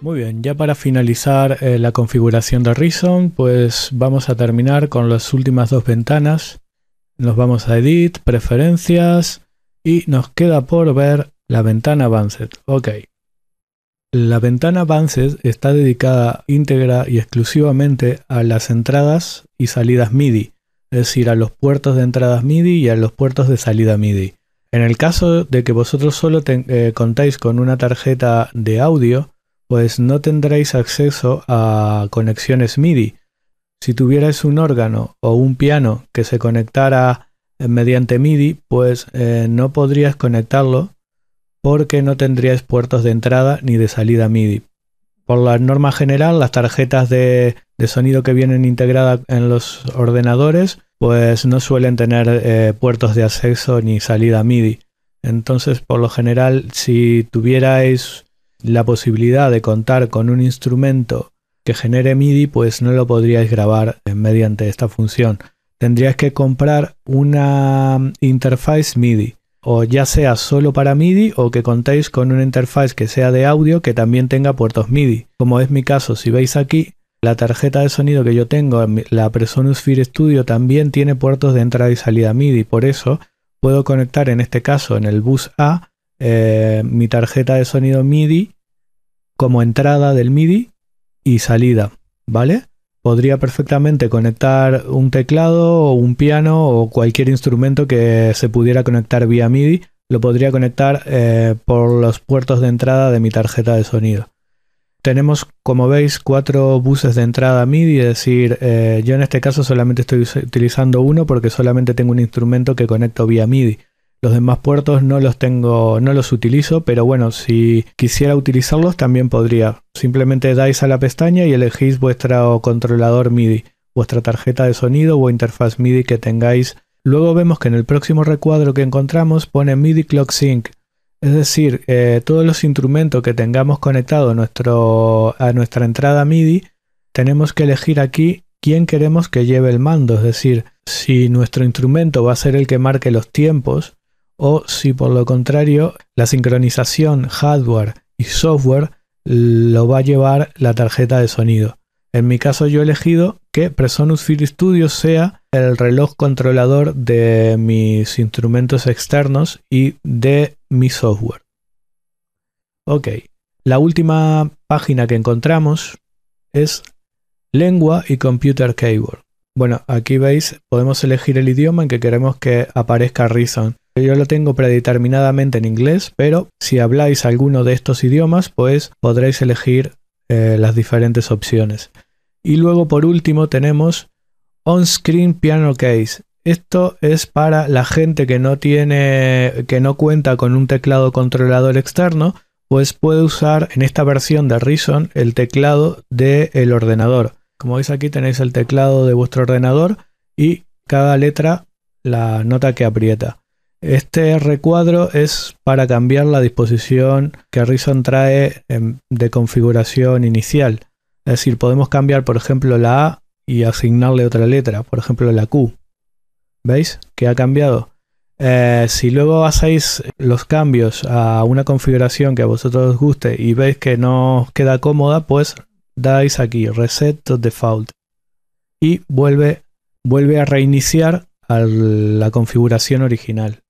Muy bien, ya para finalizar eh, la configuración de Reason, pues vamos a terminar con las últimas dos ventanas. Nos vamos a Edit, Preferencias y nos queda por ver la ventana Advanced. Ok, la ventana Advances está dedicada íntegra y exclusivamente a las entradas y salidas MIDI, es decir, a los puertos de entradas MIDI y a los puertos de salida MIDI. En el caso de que vosotros solo eh, contáis con una tarjeta de audio, pues no tendréis acceso a conexiones MIDI. Si tuvierais un órgano o un piano que se conectara eh, mediante MIDI, pues eh, no podrías conectarlo porque no tendríais puertos de entrada ni de salida MIDI. Por la norma general, las tarjetas de, sonido que vienen integradas en los ordenadores, pues no suelen tener eh, puertos de acceso ni salida MIDI. Entonces, por lo general, si tuvierais la posibilidad de contar con un instrumento que genere MIDI, pues no lo podríais grabar mediante esta función. Tendríais que comprar una interface MIDI o ya sea solo para MIDI o que contéis con una interfaz que sea de audio que también tenga puertos MIDI. Como es mi caso, si veis aquí, la tarjeta de sonido que yo tengo, la Presonus Fear Studio, también tiene puertos de entrada y salida MIDI, por eso puedo conectar en este caso en el bus A eh, mi tarjeta de sonido MIDI como entrada del MIDI y salida, ¿vale? podría perfectamente conectar un teclado o un piano o cualquier instrumento que se pudiera conectar vía MIDI, lo podría conectar eh, por los puertos de entrada de mi tarjeta de sonido. Tenemos, como veis, cuatro buses de entrada MIDI, es decir, eh, yo en este caso solamente estoy utilizando uno porque solamente tengo un instrumento que conecto vía MIDI. Los demás puertos no los tengo, no los utilizo, pero bueno, si quisiera utilizarlos también podría. Simplemente dais a la pestaña y elegís vuestro controlador MIDI, vuestra tarjeta de sonido o interfaz MIDI que tengáis. Luego vemos que en el próximo recuadro que encontramos pone MIDI Clock Sync. Es decir, eh, todos los instrumentos que tengamos conectados a nuestra entrada MIDI, tenemos que elegir aquí quién queremos que lleve el mando. Es decir, si nuestro instrumento va a ser el que marque los tiempos, o si por lo contrario la sincronización hardware y software lo va a llevar la tarjeta de sonido. En mi caso yo he elegido que Presonus Field Studio sea el reloj controlador de mis instrumentos externos y de mi software. Ok, la última página que encontramos es Lengua y Computer Keyboard. Bueno, aquí veis, podemos elegir el idioma en que queremos que aparezca Reason. Yo lo tengo predeterminadamente en inglés, pero si habláis alguno de estos idiomas, pues podréis elegir eh, las diferentes opciones. Y luego por último tenemos On-Screen Piano Case. Esto es para la gente que no tiene, que no cuenta con un teclado controlador externo, pues puede usar en esta versión de Reason el teclado del ordenador. Como veis aquí tenéis el teclado de vuestro ordenador y cada letra la nota que aprieta. Este recuadro es para cambiar la disposición que rison trae de configuración inicial. Es decir, podemos cambiar, por ejemplo, la A y asignarle otra letra, por ejemplo, la Q. ¿Veis? Que ha cambiado. Eh, si luego hacéis los cambios a una configuración que a vosotros os guste y veis que no os queda cómoda, pues dais aquí Reset Default y vuelve, vuelve a reiniciar a la configuración original.